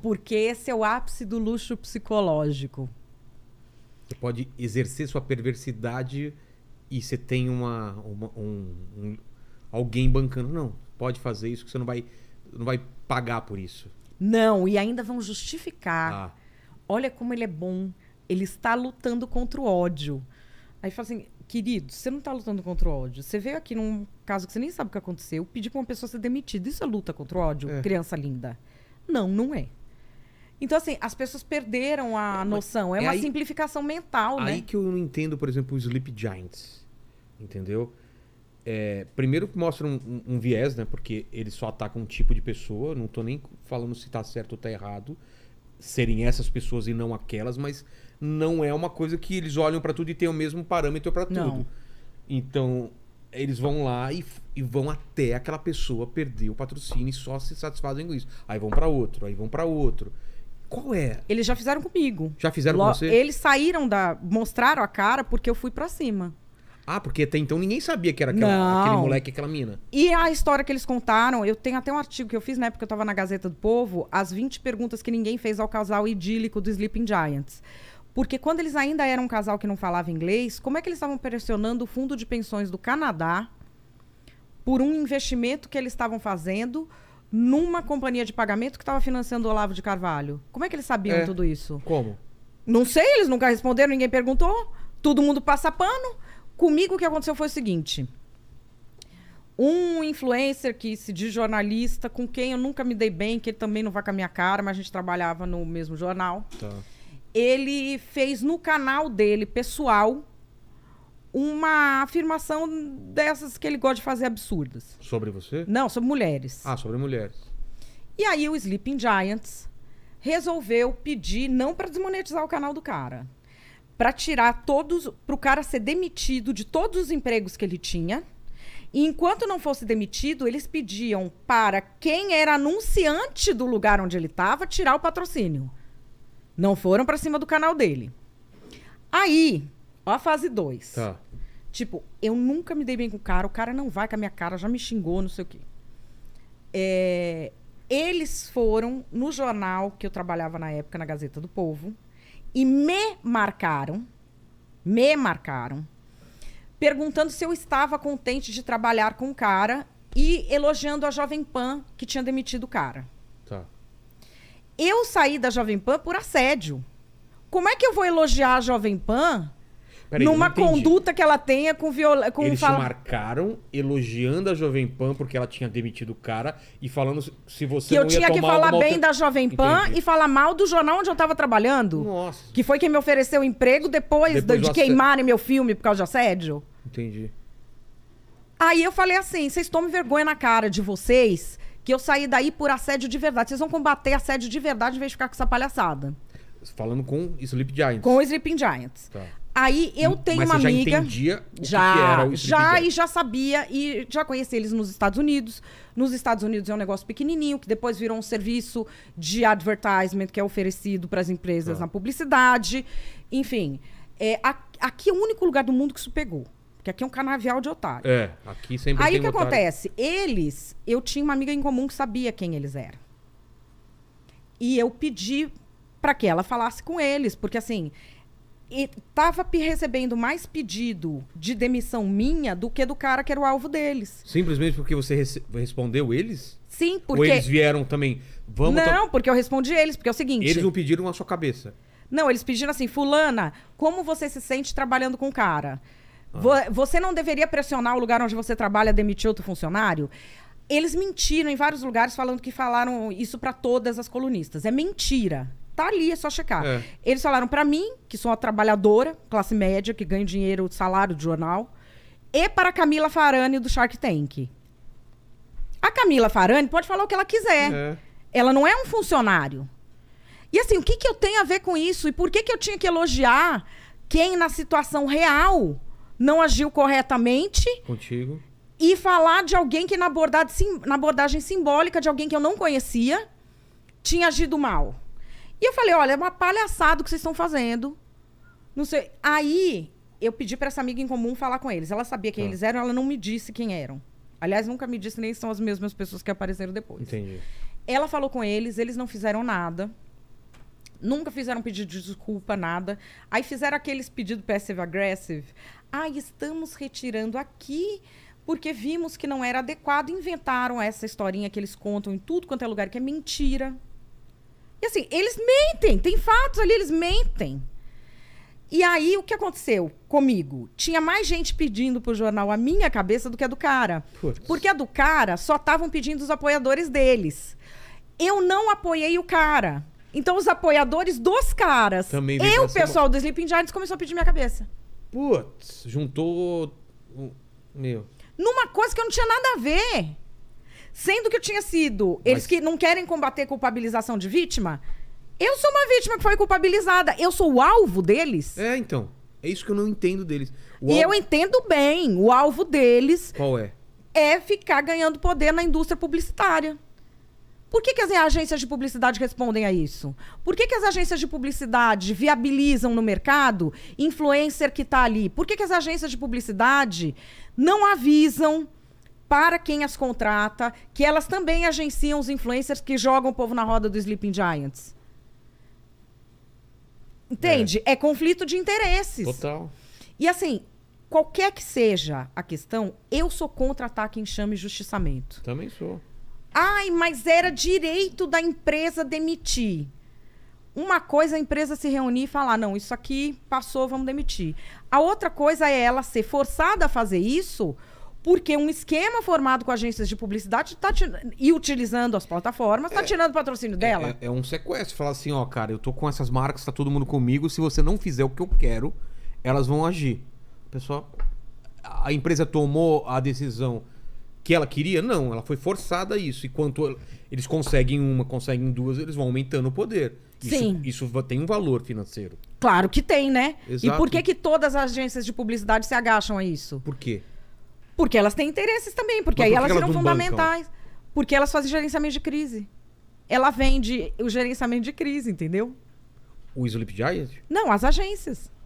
Porque esse é o ápice do luxo psicológico. Você pode exercer sua perversidade e você tem uma, uma um, um, alguém bancando. Não, pode fazer isso que você não vai, não vai pagar por isso. Não, e ainda vão justificar. Ah. Olha como ele é bom. Ele está lutando contra o ódio. Aí fala assim, querido, você não está lutando contra o ódio. Você veio aqui num caso que você nem sabe o que aconteceu, pedir para uma pessoa ser demitida. Isso é luta contra o ódio, é. criança linda. Não, não é. Então, assim, as pessoas perderam a é, noção. É, é uma aí, simplificação mental, aí né? Aí que eu não entendo, por exemplo, o Sleep Giants. Entendeu? É, primeiro mostra um, um, um, viés, né? Porque eles só atacam um tipo de pessoa. Não tô nem falando se tá certo ou tá errado. Serem essas pessoas e não aquelas, mas não é uma coisa que eles olham para tudo e tem o mesmo parâmetro para tudo. Não. Então, eles vão lá e, e, vão até aquela pessoa perder o patrocínio e só se satisfazem com isso. Aí vão para outro, aí vão para outro. Qual é? Eles já fizeram comigo. Já fizeram Lo com você? Eles saíram da. mostraram a cara porque eu fui para cima. Ah, porque até então ninguém sabia que era aquela, aquele moleque aquela mina. E a história que eles contaram, eu tenho até um artigo que eu fiz na época que eu tava na Gazeta do Povo, as 20 perguntas que ninguém fez ao casal idílico do Sleeping Giants. Porque quando eles ainda eram um casal que não falava inglês, como é que eles estavam pressionando o fundo de pensões do Canadá por um investimento que eles estavam fazendo numa companhia de pagamento que estava financiando o Olavo de Carvalho? Como é que eles sabiam é. tudo isso? Como? Não sei, eles nunca responderam, ninguém perguntou. Todo mundo passa pano. Comigo o que aconteceu foi o seguinte: um influencer que se diz jornalista, com quem eu nunca me dei bem, que ele também não vai com a minha cara, mas a gente trabalhava no mesmo jornal. Tá ele fez no canal dele, pessoal, uma afirmação dessas que ele gosta de fazer absurdas. Sobre você? Não, sobre mulheres. Ah, sobre mulheres. E aí o Sleeping Giants resolveu pedir não para desmonetizar o canal do cara, para tirar todos, para o cara ser demitido de todos os empregos que ele tinha. E enquanto não fosse demitido, eles pediam para quem era anunciante do lugar onde ele estava tirar o patrocínio. Não foram para cima do canal dele. Aí, ó a fase 2. Tá. Tipo, eu nunca me dei bem com o cara, o cara não vai com a minha cara, já me xingou, não sei o quê. É, eles foram no jornal que eu trabalhava na época, na Gazeta do Povo, e me marcaram, me marcaram, perguntando se eu estava contente de trabalhar com o cara e elogiando a Jovem Pan que tinha demitido o cara. Tá. Eu saí da Jovem Pan por assédio. Como é que eu vou elogiar a Jovem Pan Peraí, numa conduta que ela tenha com violência. Com Eles fala... marcaram elogiando a Jovem Pan porque ela tinha demitido o cara e falando se você que não eu tinha que falar bem outra... da Jovem Pan Entendi. e falar mal do jornal onde eu tava trabalhando. Nossa. Que foi quem me ofereceu emprego depois, depois de, de queimarem meu filme por causa de assédio. Entendi. Aí eu falei assim: vocês tomem vergonha na cara de vocês que eu saí daí por assédio de verdade. Vocês vão combater assédio de verdade em vez de ficar com essa palhaçada. Falando com Sleep Giants. Com o Sleeping Giants. Tá. Aí eu tenho Mas uma você amiga. Já entendia o já, que era o já Giants. e já sabia e já conheci eles nos Estados Unidos. Nos Estados Unidos é um negócio pequenininho que depois virou um serviço de advertisement que é oferecido para as empresas tá. na publicidade, enfim. É, aqui é o único lugar do mundo que isso pegou. Porque aqui é um canavial de otário. É, aqui sempre Aí o que otário. acontece? Eles, eu tinha uma amiga em comum que sabia quem eles eram. E eu pedi para que ela falasse com eles, porque assim, estava recebendo mais pedido de demissão minha do que do cara que era o alvo deles. Simplesmente porque você respondeu eles? Sim, porque. Ou eles vieram também. Vamos Não, porque eu respondi eles, porque é o seguinte. Eles não pediram a sua cabeça. Não, eles pediram assim, fulana, como você se sente trabalhando com o cara? Você não deveria pressionar o lugar onde você trabalha, demitir outro funcionário? Eles mentiram em vários lugares falando que falaram isso para todas as colunistas. É mentira. Tá ali, é só checar. É. Eles falaram para mim, que sou uma trabalhadora, classe média, que ganho dinheiro, salário de jornal, e para Camila Farani do Shark Tank. A Camila Farani pode falar o que ela quiser. É. Ela não é um funcionário. E assim, o que, que eu tenho a ver com isso? E por que, que eu tinha que elogiar quem na situação real não agiu corretamente. Contigo. E falar de alguém que na abordagem, sim, na abordagem simbólica de alguém que eu não conhecia tinha agido mal. E eu falei, olha, é uma palhaçada o que vocês estão fazendo. Não sei. Aí eu pedi para essa amiga em comum falar com eles. Ela sabia quem ah. eles eram, ela não me disse quem eram. Aliás, nunca me disse nem são as mesmas pessoas que apareceram depois. Entendi. Ela falou com eles, eles não fizeram nada. Nunca fizeram pedido de desculpa, nada. Aí fizeram aqueles pedido passive aggressive ah, estamos retirando aqui porque vimos que não era adequado, inventaram essa historinha que eles contam em tudo quanto é lugar, que é mentira. E assim, eles mentem, tem fatos ali, eles mentem. E aí, o que aconteceu comigo? Tinha mais gente pedindo pro jornal a minha cabeça do que a do cara. Putz. Porque a do cara só estavam pedindo os apoiadores deles. Eu não apoiei o cara. Então, os apoiadores dos caras Também e o pessoal do Sleeping Giants começou a pedir minha cabeça. Putz, juntou. Meu. Numa coisa que eu não tinha nada a ver. Sendo que eu tinha sido. Mas... Eles que não querem combater culpabilização de vítima. Eu sou uma vítima que foi culpabilizada. Eu sou o alvo deles. É, então. É isso que eu não entendo deles. E eu entendo bem. O alvo deles. Qual é? É ficar ganhando poder na indústria publicitária. Por que, que as agências de publicidade respondem a isso? Por que, que as agências de publicidade viabilizam no mercado influencer que está ali? Por que, que as agências de publicidade não avisam para quem as contrata que elas também agenciam os influencers que jogam o povo na roda do Sleeping Giants? Entende? É, é conflito de interesses. Total. E assim, qualquer que seja a questão, eu sou contra ataque, chama e justiçamento. Também sou. Ai, mas era direito da empresa demitir. Uma coisa é a empresa se reunir e falar: não, isso aqui passou, vamos demitir. A outra coisa é ela ser forçada a fazer isso porque um esquema formado com agências de publicidade tá e utilizando as plataformas está é, tirando o patrocínio é, dela. É, é, é, um sequestro. Falar assim: ó, cara, eu tô com essas marcas, tá todo mundo comigo. Se você não fizer o que eu quero, elas vão agir. Pessoal, a empresa tomou a decisão que ela queria? Não, ela foi forçada a isso. E quanto eles conseguem uma, conseguem duas, eles vão aumentando o poder. Sim. Isso, isso tem um valor financeiro. Claro que tem, né? Exato. E por que, que todas as agências de publicidade se agacham a isso? Por quê? Porque elas têm interesses também, porque aí elas, elas serão fundamentais. Bancam? Porque elas fazem gerenciamento de crise. Ela vende o gerenciamento de crise, entendeu? O Sleep Giant? Não, as agências.